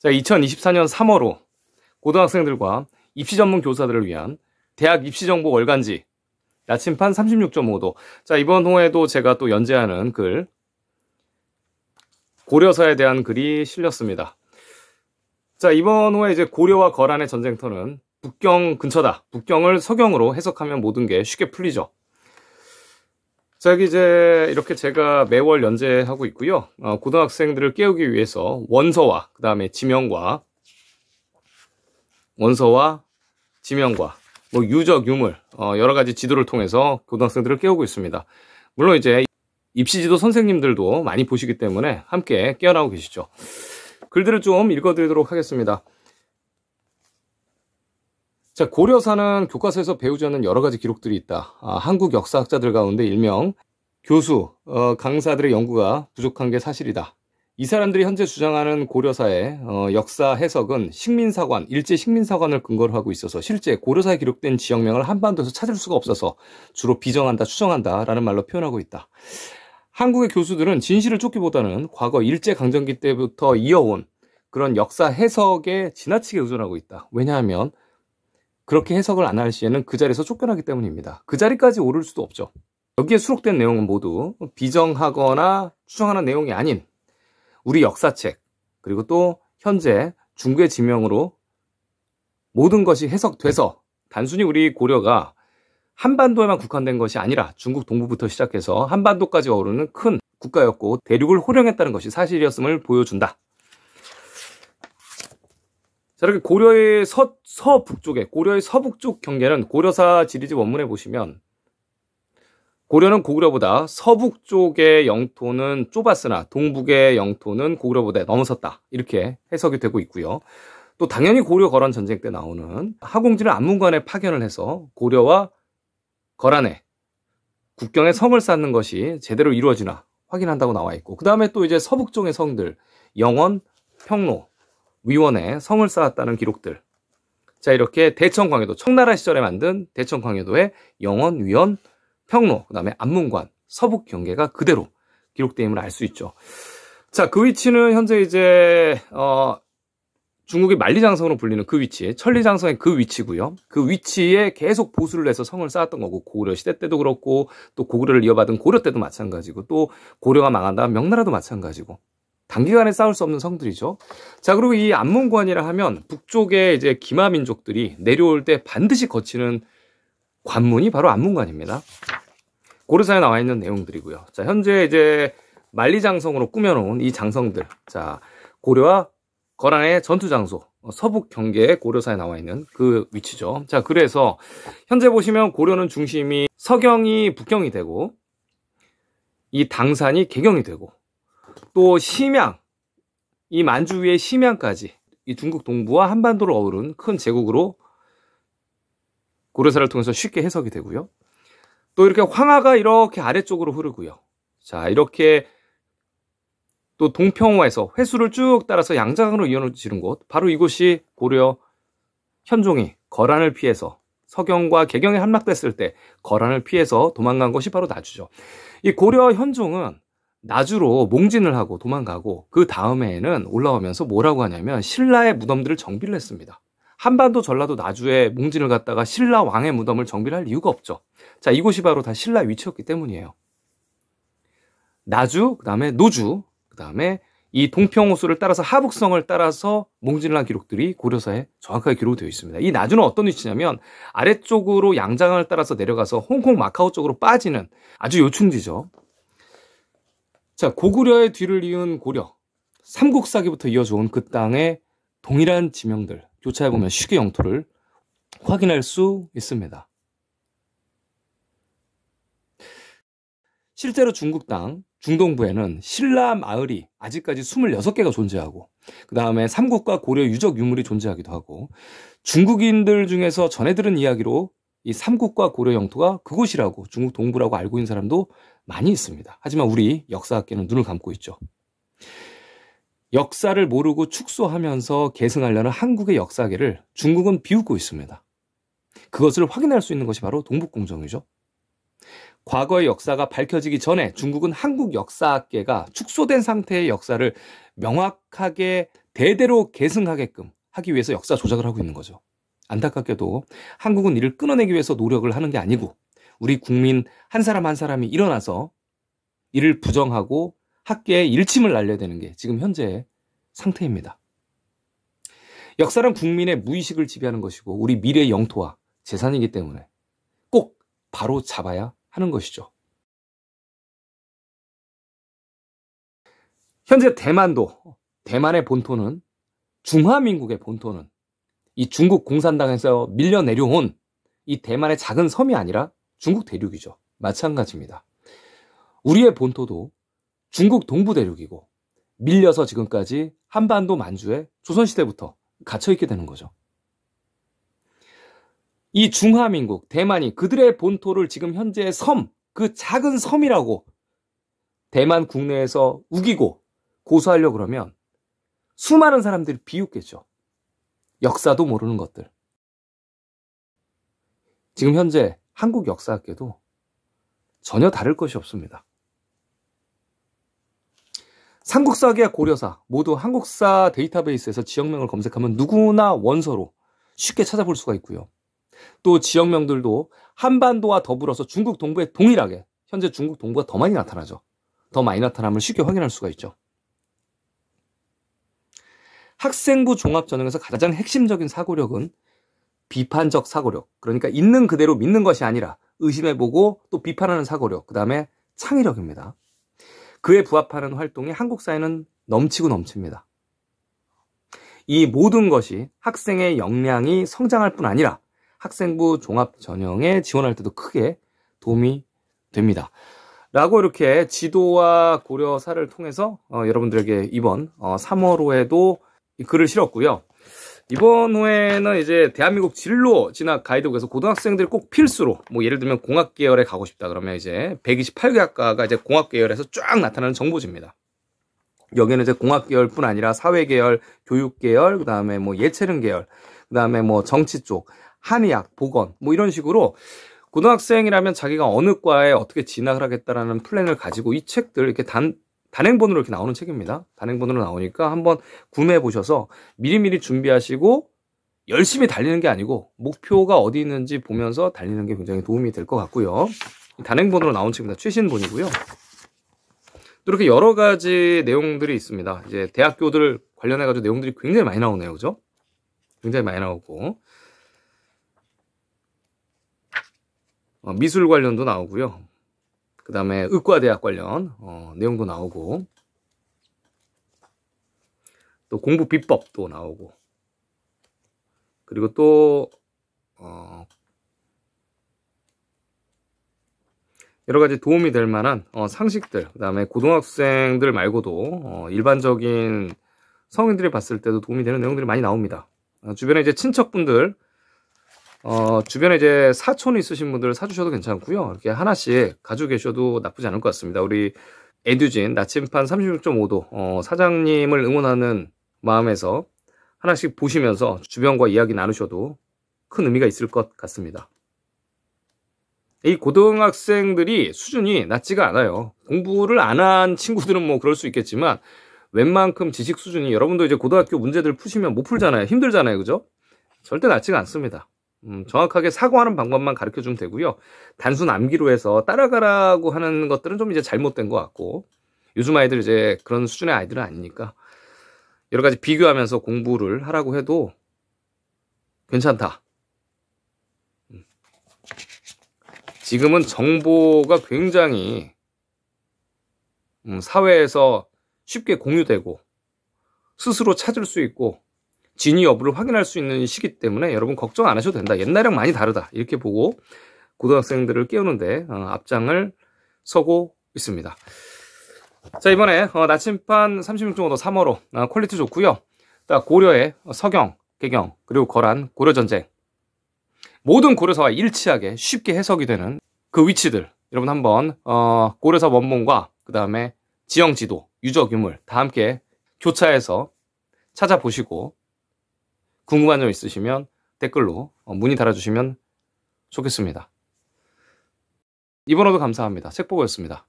자, 2024년 3월호 고등학생들과 입시 전문 교사들을 위한 대학 입시 정보 월간지 나침판 36.5도. 자, 이번 호에도 제가 또 연재하는 글 고려사에 대한 글이 실렸습니다. 자, 이번 호에 이제 고려와 거란의 전쟁터는 북경 근처다. 북경을 서경으로 해석하면 모든 게 쉽게 풀리죠. 짝이 이제 이렇게 제가 매월 연재하고 있고요. 어, 고등학생들을 깨우기 위해서 원서와 그 다음에 지명과 원서와 지명과 뭐 유적 유물 어, 여러 가지 지도를 통해서 고등학생들을 깨우고 있습니다. 물론 이제 입시지도 선생님들도 많이 보시기 때문에 함께 깨어나고 계시죠. 글들을 좀 읽어드리도록 하겠습니다. 자, 고려사는 교과서에서 배우지 않는 여러 가지 기록들이 있다. 아, 한국 역사학자들 가운데 일명 교수, 어, 강사들의 연구가 부족한 게 사실이다. 이 사람들이 현재 주장하는 고려사의 어, 역사 해석은 식민사관, 일제 식민사관을 근거로 하고 있어서 실제 고려사에 기록된 지역명을 한반도에서 찾을 수가 없어서 주로 비정한다, 추정한다 라는 말로 표현하고 있다. 한국의 교수들은 진실을 쫓기보다는 과거 일제강점기 때부터 이어온 그런 역사 해석에 지나치게 의존하고 있다. 왜냐하면 그렇게 해석을 안 할 시에는 그 자리에서 쫓겨나기 때문입니다. 그 자리까지 오를 수도 없죠. 여기에 수록된 내용은 모두 비정하거나 추정하는 내용이 아닌 우리 역사책 그리고 또 현재 중국의 지명으로 모든 것이 해석돼서 단순히 우리 고려가 한반도에만 국한된 것이 아니라 중국 동부부터 시작해서 한반도까지 어우르는 큰 국가였고 대륙을 호령했다는 것이 사실이었음을 보여준다. 자, 이렇게 고려의 서, 서북쪽에, 고려의 서북쪽 경계는 고려사 지리지 원문에 보시면 고려는 고구려보다 서북쪽의 영토는 좁았으나 동북의 영토는 고구려보다 넘어섰다. 이렇게 해석이 되고 있고요. 또 당연히 고려 거란 전쟁 때 나오는 하공지를 안문관에 파견을 해서 고려와 거란의 국경에 성을 쌓는 것이 제대로 이루어지나 확인한다고 나와 있고 그 다음에 또 이제 서북쪽의 성들 영원, 평로 위원에 성을 쌓았다는 기록들. 자, 이렇게 대청광해도, 청나라 시절에 만든 대청광해도의 영원, 위원, 평로, 그 다음에 안문관, 서북 경계가 그대로 기록되임을알 수 있죠. 자, 그 위치는 현재 이제, 어, 중국의 만리장성으로 불리는 그 위치, 천리장성의 그 위치고요. 그 위치에 계속 보수를 해서 성을 쌓았던 거고 고려 시대 때도 그렇고 또 고구려를 이어받은 고려 때도 마찬가지고 또 고려가 망한다 명나라도 마찬가지고 단기간에 싸울 수 없는 성들이죠. 자, 그리고 이 안문관이라 하면 북쪽에 이제 기마 민족들이 내려올 때 반드시 거치는 관문이 바로 안문관입니다. 고려사에 나와 있는 내용들이고요. 자, 현재 이제 만리장성으로 꾸며놓은 이 장성들. 자, 고려와 거란의 전투 장소. 서북 경계의 고려사에 나와 있는 그 위치죠. 자, 그래서 현재 보시면 고려는 중심이 서경이 북경이 되고 이 당산이 개경이 되고 또 심양, 이 만주 위의 심양까지 이 중국 동부와 한반도를 어우른 큰 제국으로 고려사를 통해서 쉽게 해석이 되고요. 또 이렇게 황하가 이렇게 아래쪽으로 흐르고요. 자, 이렇게 또 동평화에서 회수를 쭉 따라서 양자강으로 이어지는 곳, 바로 이곳이 고려 현종이 거란을 피해서 서경과 개경에 함락됐을 때 거란을 피해서 도망간 것이 바로 나주죠. 이 고려 현종은 나주로 몽진을 하고 도망가고 그 다음해에는 올라오면서 뭐라고 하냐면 신라의 무덤들을 정비를 했습니다. 한반도 전라도 나주에 몽진을 갔다가 신라 왕의 무덤을 정비를 할 이유가 없죠. 자, 이곳이 바로 다 신라 위치였기 때문이에요. 나주, 그 다음에 노주, 그 다음에 이 동평호수를 따라서 하북성을 따라서 몽진을 한 기록들이 고려사에 정확하게 기록되어 있습니다. 이 나주는 어떤 위치냐면 아래쪽으로 양장을 따라서 내려가서 홍콩 마카오 쪽으로 빠지는 아주 요충지죠. 자, 고구려의 뒤를 이은 고려. 삼국사기부터 이어져온 그 땅의 동일한 지명들 교차해보면 쉽게 영토를 확인할 수 있습니다. 실제로 중국 땅 중동부에는 신라 마을이 아직까지 26개가 존재하고 그 다음에 삼국과 고려 유적 유물이 존재하기도 하고 중국인들 중에서 전해 들은 이야기로 이 삼국과 고려 영토가 그곳이라고 중국 동부라고 알고 있는 사람도 많이 있습니다. 하지만 우리 역사학계는 눈을 감고 있죠. 역사를 모르고 축소하면서 계승하려는 한국의 역사계를 중국은 비웃고 있습니다. 그것을 확인할 수 있는 것이 바로 동북공정이죠. 과거의 역사가 밝혀지기 전에 중국은 한국 역사학계가 축소된 상태의 역사를 명확하게 대대로 계승하게끔 하기 위해서 역사 조작을 하고 있는 거죠. 안타깝게도 한국은 이를 끊어내기 위해서 노력을 하는 게 아니고 우리 국민 한 사람 한 사람이 일어나서 이를 부정하고 학계에 일침을 날려야 되는 게 지금 현재의 상태입니다. 역사란 국민의 무의식을 지배하는 것이고 우리 미래의 영토와 재산이기 때문에 꼭 바로 잡아야 하는 것이죠. 현재 대만도 대만의 본토는 중화민국의 본토는 이 중국 공산당에서 밀려 내려온 이 대만의 작은 섬이 아니라 중국 대륙이죠. 마찬가지입니다. 우리의 본토도 중국 동부 대륙이고 밀려서 지금까지 한반도 만주에 조선시대부터 갇혀있게 되는 거죠. 이 중화민국, 대만이 그들의 본토를 지금 현재의 섬, 그 작은 섬이라고 대만 국내에서 우기고 고소하려고 그러면 수많은 사람들이 비웃겠죠. 역사도 모르는 것들. 지금 현재 한국 역사학계도 전혀 다를 것이 없습니다. 삼국사계와 고려사 모두 한국사 데이터베이스에서 지역명을 검색하면 누구나 원서로 쉽게 찾아볼 수가 있고요. 또 지역명들도 한반도와 더불어서 중국 동부에 동일하게 현재 중국 동부가 더 많이 나타나죠. 더 많이 나타나면 쉽게 확인할 수가 있죠. 학생부 종합전형에서 가장 핵심적인 사고력은 비판적 사고력. 그러니까 있는 그대로 믿는 것이 아니라 의심해보고 또 비판하는 사고력. 그 다음에 창의력입니다. 그에 부합하는 활동이 한국 사회는 넘치고 넘칩니다. 이 모든 것이 학생의 역량이 성장할 뿐 아니라 학생부 종합 전형에 지원할 때도 크게 도움이 됩니다. 라고 이렇게 지도와 고려사를 통해서 어, 여러분들에게 이번 어, 3월호에도 글을 실었고요. 이번 호에는 이제 대한민국 진로 진학 가이드북에서 고등학생들이 꼭 필수로 뭐 예를 들면 공학 계열에 가고 싶다 그러면 이제 128개 학과가 이제 공학 계열에서 쫙 나타나는 정보지입니다. 여기는 이제 공학 계열뿐 아니라 사회 계열, 교육 계열, 그다음에 뭐 예체능 계열, 그다음에 뭐 정치 쪽, 한의학, 보건 뭐 이런 식으로 고등학생이라면 자기가 어느 과에 어떻게 진학을 하겠다라는 플랜을 가지고 이 책들 이렇게 단 단행본으로 이렇게 나오는 책입니다. 단행본으로 나오니까 한번 구매해 보셔서 미리미리 준비하시고 열심히 달리는 게 아니고 목표가 어디 있는지 보면서 달리는 게 굉장히 도움이 될 것 같고요. 단행본으로 나온 책입니다. 최신본이고요. 또 이렇게 여러 가지 내용들이 있습니다. 이제 대학교들 관련해 가지고 내용들이 굉장히 많이 나오네요. 그죠? 굉장히 많이 나오고 어, 미술 관련도 나오고요. 그 다음에 의과대학 관련 어, 내용도 나오고 또 공부 비법도 나오고 그리고 또 어, 여러 가지 도움이 될 만한 어, 상식들 그 다음에 고등학생들 말고도 어, 일반적인 성인들이 봤을 때도 도움이 되는 내용들이 많이 나옵니다. 주변에 이제 친척분들 어, 주변에 이제 사촌 있으신 분들 사주셔도 괜찮고요. 이렇게 하나씩 가지고 계셔도 나쁘지 않을 것 같습니다. 우리 에듀진 나침판 36.5도 어, 사장님을 응원하는 마음에서 하나씩 보시면서 주변과 이야기 나누셔도 큰 의미가 있을 것 같습니다. 이 고등학생들이 수준이 낮지가 않아요. 공부를 안 한 친구들은 뭐 그럴 수 있겠지만 웬만큼 지식 수준이 여러분도 이제 고등학교 문제들 푸시면 못 풀잖아요. 힘들잖아요. 그죠? 절대 낮지가 않습니다. 음, 정확하게 사고하는 방법만 가르쳐 주면 되고요. 단순 암기로 해서 따라가라고 하는 것들은 좀 이제 잘못된 것 같고 요즘 아이들 이제 그런 수준의 아이들은 아니니까 여러 가지 비교하면서 공부를 하라고 해도 괜찮다. 음. 지금은 정보가 굉장히 음, 사회에서 쉽게 공유되고 스스로 찾을 수 있고 진위 여부를 확인할 수 있는 시기 때문에 여러분 걱정 안 하셔도 된다. 옛날이랑 많이 다르다. 이렇게 보고 고등학생들을 깨우는데 어, 앞장을 서고 있습니다. 자 이번에 나침반 36종어도 3어로 퀄리티 좋고요. 고려의 서경, 개경 그리고 거란, 고려전쟁 모든 고려사와 일치하게 쉽게 해석이 되는 그 위치들 여러분 한번 어, 고려사 원본과 그 다음에 지형지도, 유적유물 다 함께 교차해서 찾아보시고 궁금한 점 있으시면 댓글로 어, 문의 달아주시면 좋겠습니다. 이번에도 감사합니다. 책보고였습니다.